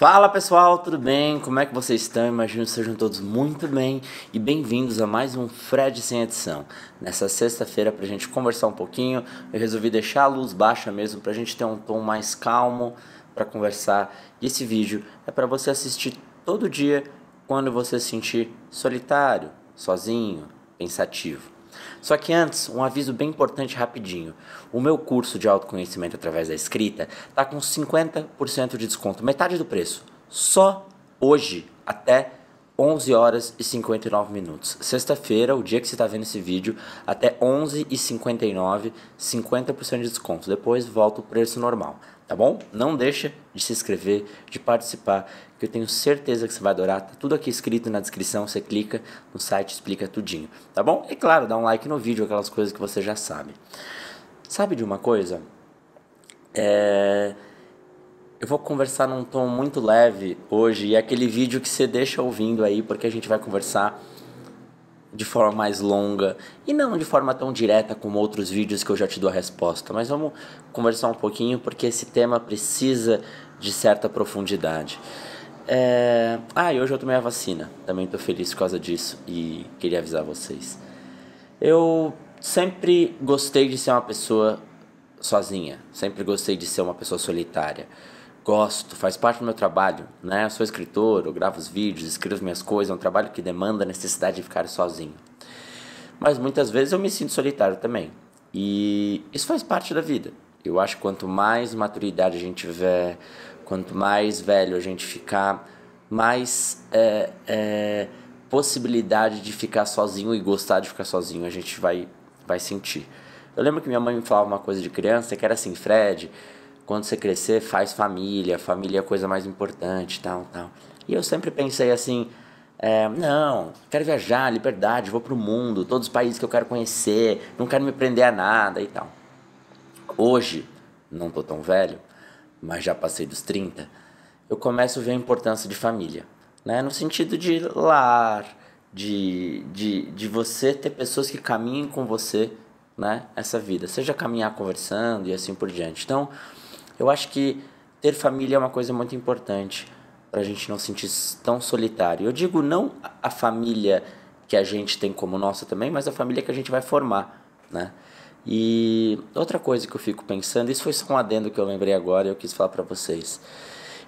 Fala pessoal, tudo bem? Como é que vocês estão? Imagino que sejam todos muito bem e bem-vindos a mais um Fred Sem Edição. Nessa sexta-feira, para a gente conversar um pouquinho, eu resolvi deixar a luz baixa mesmo para a gente ter um tom mais calmo para conversar. E esse vídeo é para você assistir todo dia quando você se sentir solitário, sozinho, pensativo. Só que antes, um aviso bem importante rapidinho. O meu curso de autoconhecimento através da escrita está com 50% de desconto, metade do preço. Só hoje, até 11 horas e 59 minutos. Sexta-feira, o dia que você está vendo esse vídeo, até 11 e 59, 50% de desconto. Depois volta o preço normal tá bom? Não deixa de se inscrever, de participar, que eu tenho certeza que você vai adorar. Tá tudo aqui escrito na descrição, você clica no site, explica tudinho, tá bom? E claro, dá um like no vídeo, aquelas coisas que você já sabe. Sabe de uma coisa? É... Eu vou conversar num tom muito leve hoje e é aquele vídeo que você deixa ouvindo aí, porque a gente vai conversar de forma mais longa e não de forma tão direta como outros vídeos que eu já te dou a resposta, mas vamos conversar um pouquinho porque esse tema precisa de certa profundidade. É... Ah, e hoje eu tomei a vacina, também estou feliz por causa disso e queria avisar vocês. Eu sempre gostei de ser uma pessoa sozinha, sempre gostei de ser uma pessoa solitária gosto, faz parte do meu trabalho, né? Eu sou escritor, eu gravo os vídeos, escrevo minhas coisas, é um trabalho que demanda a necessidade de ficar sozinho. Mas muitas vezes eu me sinto solitário também. E isso faz parte da vida. Eu acho que quanto mais maturidade a gente tiver, quanto mais velho a gente ficar, mais é, é, possibilidade de ficar sozinho e gostar de ficar sozinho a gente vai, vai sentir. Eu lembro que minha mãe me falava uma coisa de criança que era assim, Fred, quando você crescer, faz família, família é a coisa mais importante, tal, tal. E eu sempre pensei assim, é, não, quero viajar, liberdade, vou pro mundo, todos os países que eu quero conhecer, não quero me prender a nada e tal. Hoje, não tô tão velho, mas já passei dos 30, eu começo a ver a importância de família, né? No sentido de lar, de, de, de você ter pessoas que caminhem com você, né? Essa vida, seja caminhar conversando e assim por diante. Então, eu acho que ter família é uma coisa muito importante para a gente não sentir tão solitário. Eu digo não a família que a gente tem como nossa também, mas a família que a gente vai formar, né? E outra coisa que eu fico pensando, isso foi só um adendo que eu lembrei agora e eu quis falar para vocês.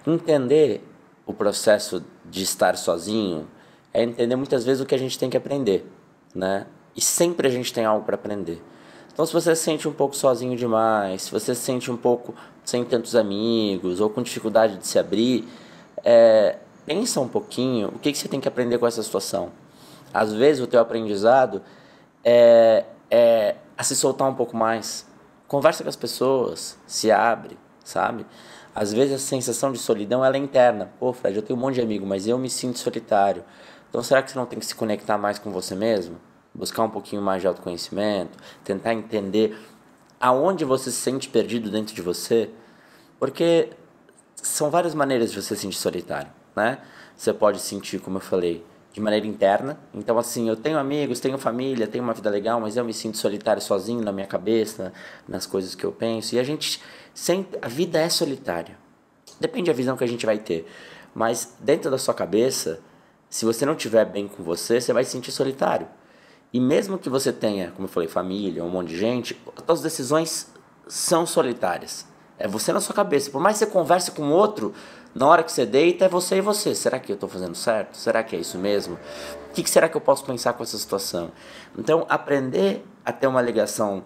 Entender o processo de estar sozinho é entender muitas vezes o que a gente tem que aprender, né? E sempre a gente tem algo para aprender. Então, se você se sente um pouco sozinho demais, se você se sente um pouco sem tantos amigos ou com dificuldade de se abrir, é, pensa um pouquinho o que, que você tem que aprender com essa situação. Às vezes, o teu aprendizado é, é a se soltar um pouco mais. Conversa com as pessoas, se abre, sabe? Às vezes, a sensação de solidão ela é interna. Pô, Fred, eu tenho um monte de amigo, mas eu me sinto solitário. Então, será que você não tem que se conectar mais com você mesmo? buscar um pouquinho mais de autoconhecimento, tentar entender aonde você se sente perdido dentro de você, porque são várias maneiras de você se sentir solitário, né? Você pode sentir, como eu falei, de maneira interna. Então, assim, eu tenho amigos, tenho família, tenho uma vida legal, mas eu me sinto solitário sozinho na minha cabeça, nas coisas que eu penso. E a gente sempre. A vida é solitária. Depende da visão que a gente vai ter. Mas dentro da sua cabeça, se você não estiver bem com você, você vai se sentir solitário. E mesmo que você tenha, como eu falei, família, um monte de gente, as decisões são solitárias. É você na sua cabeça. Por mais que você converse com outro, na hora que você deita, é você e você. Será que eu estou fazendo certo? Será que é isso mesmo? O que, que será que eu posso pensar com essa situação? Então, aprender a ter uma ligação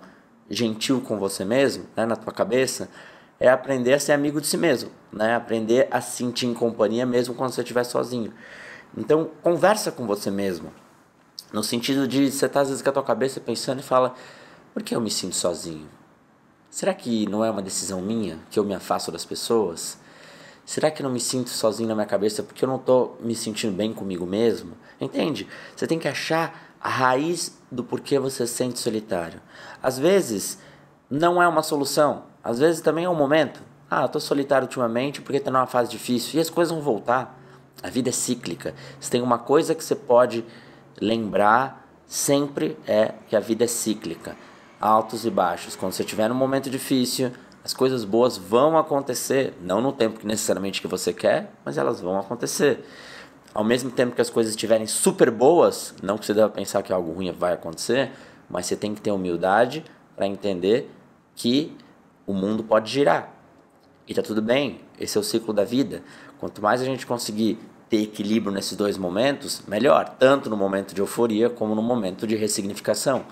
gentil com você mesmo, né, na tua cabeça, é aprender a ser amigo de si mesmo, né? Aprender a se sentir em companhia mesmo quando você estiver sozinho. Então, conversa com você mesmo. No sentido de você tá às vezes com a tua cabeça pensando e fala: por que eu me sinto sozinho? Será que não é uma decisão minha que eu me afasto das pessoas? Será que eu não me sinto sozinho na minha cabeça porque eu não tô me sentindo bem comigo mesmo? Entende? Você tem que achar a raiz do porquê você se sente solitário. Às vezes não é uma solução, às vezes também é um momento. Ah, eu tô solitário ultimamente porque tá numa fase difícil e as coisas vão voltar. A vida é cíclica. Se tem uma coisa que você pode lembrar sempre é que a vida é cíclica, altos e baixos. Quando você estiver num momento difícil, as coisas boas vão acontecer, não no tempo que necessariamente que você quer, mas elas vão acontecer. Ao mesmo tempo que as coisas estiverem super boas, não que você deva pensar que algo ruim vai acontecer, mas você tem que ter humildade para entender que o mundo pode girar. E tá tudo bem, esse é o ciclo da vida. Quanto mais a gente conseguir ter equilíbrio nesses dois momentos, melhor, tanto no momento de euforia como no momento de ressignificação.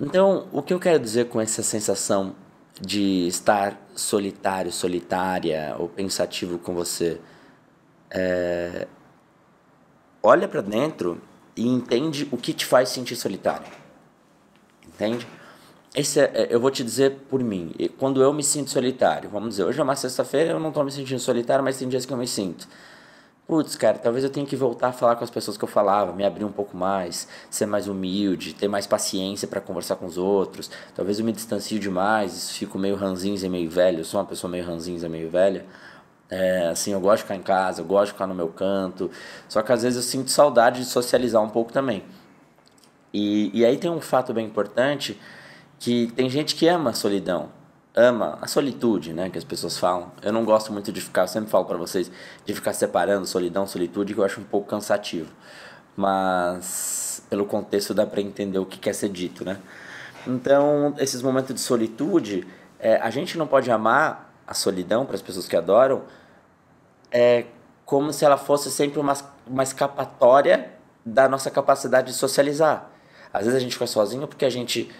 Então, o que eu quero dizer com essa sensação de estar solitário, solitária ou pensativo com você? É... Olha para dentro e entende o que te faz sentir solitário. Entende? Esse é, é eu vou te dizer por mim. Quando eu me sinto solitário, vamos dizer, hoje é uma sexta-feira, eu não estou me sentindo solitário, mas tem dias que eu me sinto. Putz, cara, talvez eu tenha que voltar a falar com as pessoas que eu falava, me abrir um pouco mais, ser mais humilde, ter mais paciência para conversar com os outros. Talvez eu me distancie demais, fico meio ranzinhos e meio velho. Eu sou uma pessoa meio ranzinza e meio velha. É, assim, eu gosto de ficar em casa, eu gosto de ficar no meu canto. Só que às vezes eu sinto saudade de socializar um pouco também. E, e aí tem um fato bem importante que tem gente que ama a solidão ama a solitude, né, que as pessoas falam. Eu não gosto muito de ficar, sempre falo para vocês, de ficar separando solidão, solitude, que eu acho um pouco cansativo. Mas pelo contexto dá para entender o que quer ser dito, né? Então, esses momentos de solitude, é, a gente não pode amar a solidão para as pessoas que adoram é como se ela fosse sempre uma, uma escapatória da nossa capacidade de socializar. Às vezes a gente fica sozinho porque a gente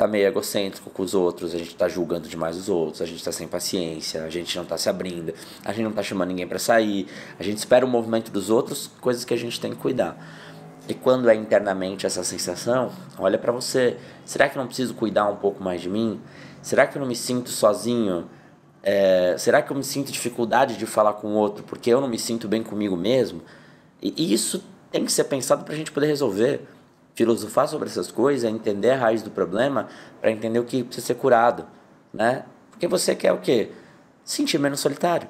tá meio egocêntrico com os outros, a gente tá julgando demais os outros, a gente tá sem paciência, a gente não tá se abrindo, a gente não tá chamando ninguém para sair, a gente espera o movimento dos outros, coisas que a gente tem que cuidar. E quando é internamente essa sensação, olha para você, será que eu não preciso cuidar um pouco mais de mim? Será que eu não me sinto sozinho? É, será que eu me sinto dificuldade de falar com o outro porque eu não me sinto bem comigo mesmo? E isso tem que ser pensado para a gente poder resolver filosofar sobre essas coisas, é entender a raiz do problema, para entender o que precisa ser curado, né? Porque você quer o quê? Sentir menos solitário.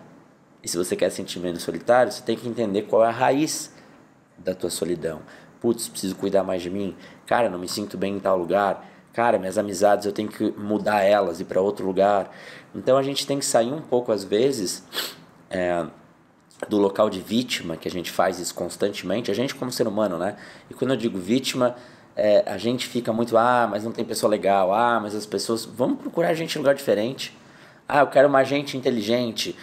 E se você quer sentir menos solitário, você tem que entender qual é a raiz da tua solidão. Putz, preciso cuidar mais de mim. Cara, não me sinto bem em tal lugar. Cara, minhas amizades eu tenho que mudar elas e para outro lugar. Então a gente tem que sair um pouco às vezes é, do local de vítima, que a gente faz isso constantemente, a gente como ser humano, né? E quando eu digo vítima, é, a gente fica muito, ah, mas não tem pessoa legal, ah, mas as pessoas. Vamos procurar gente em lugar diferente. Ah, eu quero uma gente inteligente.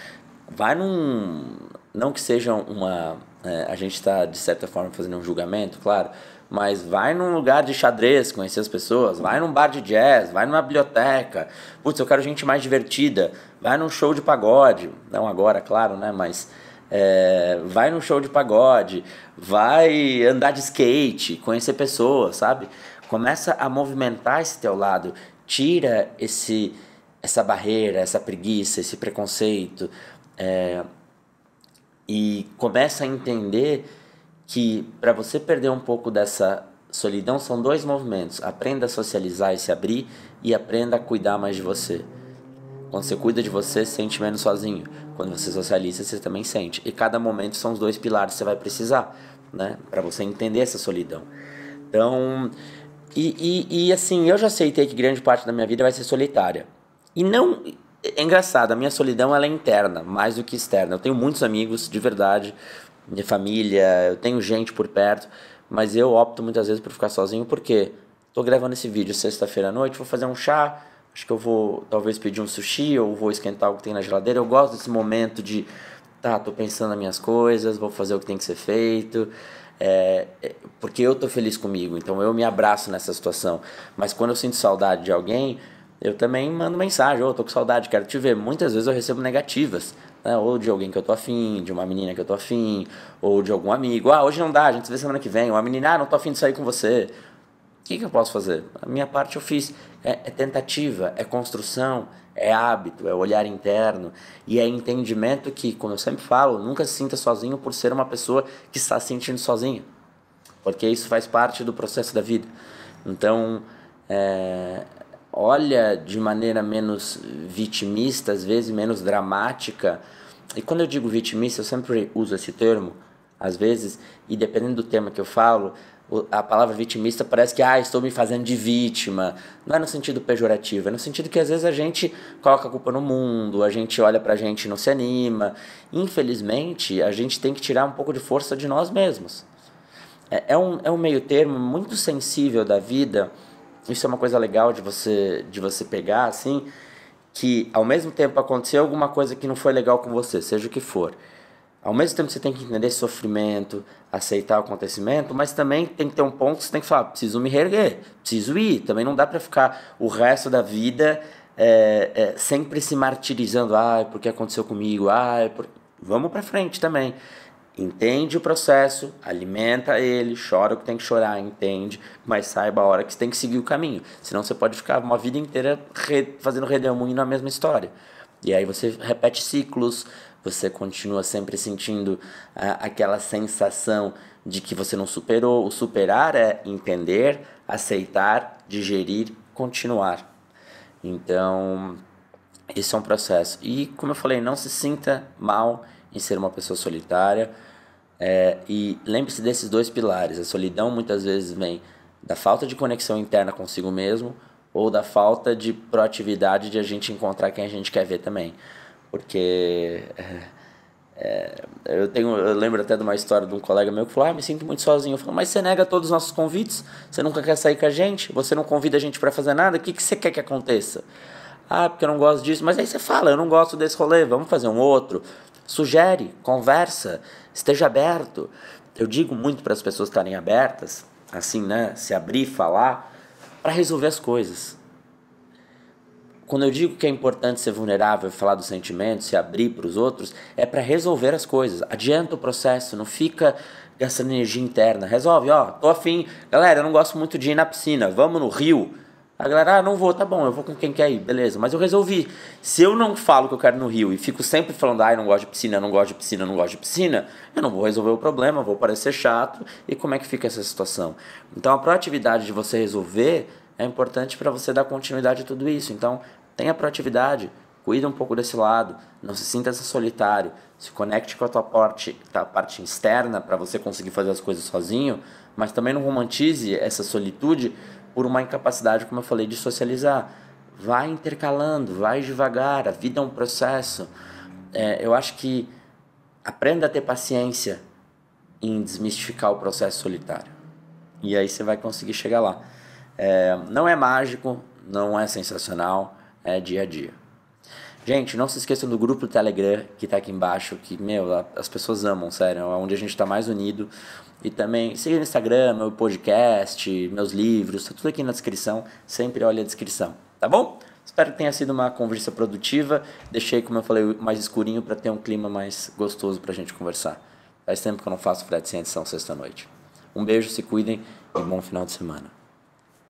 Vai num. Não que seja uma. É, a gente está, de certa forma, fazendo um julgamento, claro, mas vai num lugar de xadrez, conhecer as pessoas, vai num bar de jazz, vai numa biblioteca. Putz, eu quero gente mais divertida, vai num show de pagode. Não agora, claro, né? Mas é, vai no show de pagode, vai andar de skate, conhecer pessoas, sabe? Começa a movimentar esse teu lado, tira esse essa barreira, essa preguiça, esse preconceito é, e começa a entender que para você perder um pouco dessa solidão são dois movimentos: aprenda a socializar e se abrir e aprenda a cuidar mais de você. Quando você cuida de você, sente menos sozinho. Quando você socializa, você também sente. E cada momento são os dois pilares que você vai precisar, né? Para você entender essa solidão. Então, e, e, e, assim, eu já aceitei que grande parte da minha vida vai ser solitária. E não. É engraçado, a minha solidão ela é interna, mais do que externa. Eu tenho muitos amigos, de verdade, minha família, eu tenho gente por perto, mas eu opto muitas vezes por ficar sozinho porque tô gravando esse vídeo sexta-feira à noite, vou fazer um chá, acho que eu vou talvez pedir um sushi ou vou esquentar o que tem na geladeira. Eu gosto desse momento de, tá, tô pensando nas minhas coisas, vou fazer o que tem que ser feito. É, é porque eu tô feliz comigo, então eu me abraço nessa situação. Mas quando eu sinto saudade de alguém, eu também mando mensagem, ou oh, tô com saudade, quero te ver. Muitas vezes eu recebo negativas, né? Ou de alguém que eu tô afim, de uma menina que eu tô afim, ou de algum amigo. Ah, hoje não dá, a gente se vê semana que vem. uma menina, ah, não tô afim de sair com você que, que eu posso fazer? A minha parte eu fiz. É, é tentativa, é construção, é hábito, é olhar interno e é entendimento que, como eu sempre falo, nunca se sinta sozinho por ser uma pessoa que está se sentindo sozinha, porque isso faz parte do processo da vida. Então, é, olha de maneira menos vitimista, às vezes menos dramática. E quando eu digo vitimista, eu sempre uso esse termo, às vezes, e dependendo do tema que eu falo, a palavra vitimista parece que ah, estou me fazendo de vítima. Não é no sentido pejorativo, é no sentido que às vezes a gente coloca a culpa no mundo, a gente olha pra gente e não se anima. Infelizmente, a gente tem que tirar um pouco de força de nós mesmos. É, é, um, é um meio termo muito sensível da vida. Isso é uma coisa legal de você, de você pegar, assim, que ao mesmo tempo aconteceu alguma coisa que não foi legal com você, seja o que for ao mesmo tempo que você tem que entender esse sofrimento, aceitar o acontecimento, mas também tem que ter um ponto que você tem que falar, preciso me reerguer, preciso ir. Também não dá para ficar o resto da vida é, é, sempre se martirizando, ah, porque aconteceu comigo, ah, por... vamos para frente também. Entende o processo, alimenta ele, chora o que tem que chorar, entende, mas saiba a hora que você tem que seguir o caminho. Senão você pode ficar uma vida inteira re... fazendo redemoinho na mesma história. E aí você repete ciclos, você continua sempre sentindo ah, aquela sensação de que você não superou. O superar é entender, aceitar, digerir, continuar. Então, esse é um processo. E, como eu falei, não se sinta mal em ser uma pessoa solitária. É, e lembre-se desses dois pilares. A solidão muitas vezes vem da falta de conexão interna consigo mesmo ou da falta de proatividade de a gente encontrar quem a gente quer ver também. Porque é, é, eu, tenho, eu lembro até de uma história de um colega meu que falou: ah, me sinto muito sozinho. Eu falo, mas você nega todos os nossos convites? Você nunca quer sair com a gente? Você não convida a gente para fazer nada? O que, que você quer que aconteça? Ah, porque eu não gosto disso. Mas aí você fala: eu não gosto desse rolê, vamos fazer um outro. Sugere, conversa, esteja aberto. Eu digo muito para as pessoas estarem abertas, assim, né? Se abrir, falar para resolver as coisas. Quando eu digo que é importante ser vulnerável, falar dos sentimentos, se abrir para os outros, é para resolver as coisas. Adianta o processo, não fica gastando energia interna. Resolve, ó, tô afim. Galera, eu não gosto muito de ir na piscina, vamos no rio. A galera, ah, não vou, tá bom, eu vou com quem quer ir, beleza. Mas eu resolvi. Se eu não falo que eu quero no Rio e fico sempre falando, ah, eu não gosto de piscina, não gosto de piscina, não gosto de piscina, eu não vou resolver o problema, vou parecer chato. E como é que fica essa situação? Então a proatividade de você resolver é importante para você dar continuidade a tudo isso. Então tenha proatividade, cuida um pouco desse lado, não se sinta solitário, se conecte com a tua parte, a tá, parte externa para você conseguir fazer as coisas sozinho, mas também não romantize essa solitude por uma incapacidade, como eu falei, de socializar. Vai intercalando, vai devagar, a vida é um processo. É, eu acho que aprenda a ter paciência em desmistificar o processo solitário. E aí você vai conseguir chegar lá. É, não é mágico, não é sensacional, é dia a dia. Gente, não se esqueçam do grupo do Telegram que tá aqui embaixo, que, meu, as pessoas amam, sério, é onde a gente tá mais unido. E também siga no Instagram, meu podcast, meus livros, tá tudo aqui na descrição, sempre olha a descrição, tá bom? Espero que tenha sido uma conversa produtiva. Deixei, como eu falei, mais escurinho para ter um clima mais gostoso pra gente conversar. Faz tempo que eu não faço Fred sem edição sexta-noite. Um beijo, se cuidem e bom final de semana.